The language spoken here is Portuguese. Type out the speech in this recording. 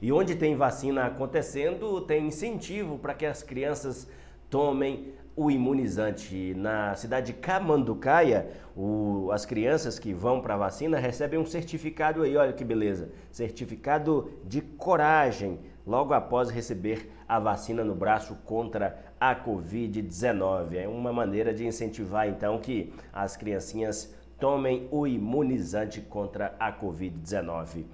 E onde tem vacina acontecendo, tem incentivo para que as crianças tomem o imunizante. Na cidade de Camanducaia, o, as crianças que vão para a vacina recebem um certificado aí, olha que beleza, certificado de coragem, logo após receber a vacina no braço contra a Covid-19. É uma maneira de incentivar então que as criancinhas tomem o imunizante contra a Covid-19.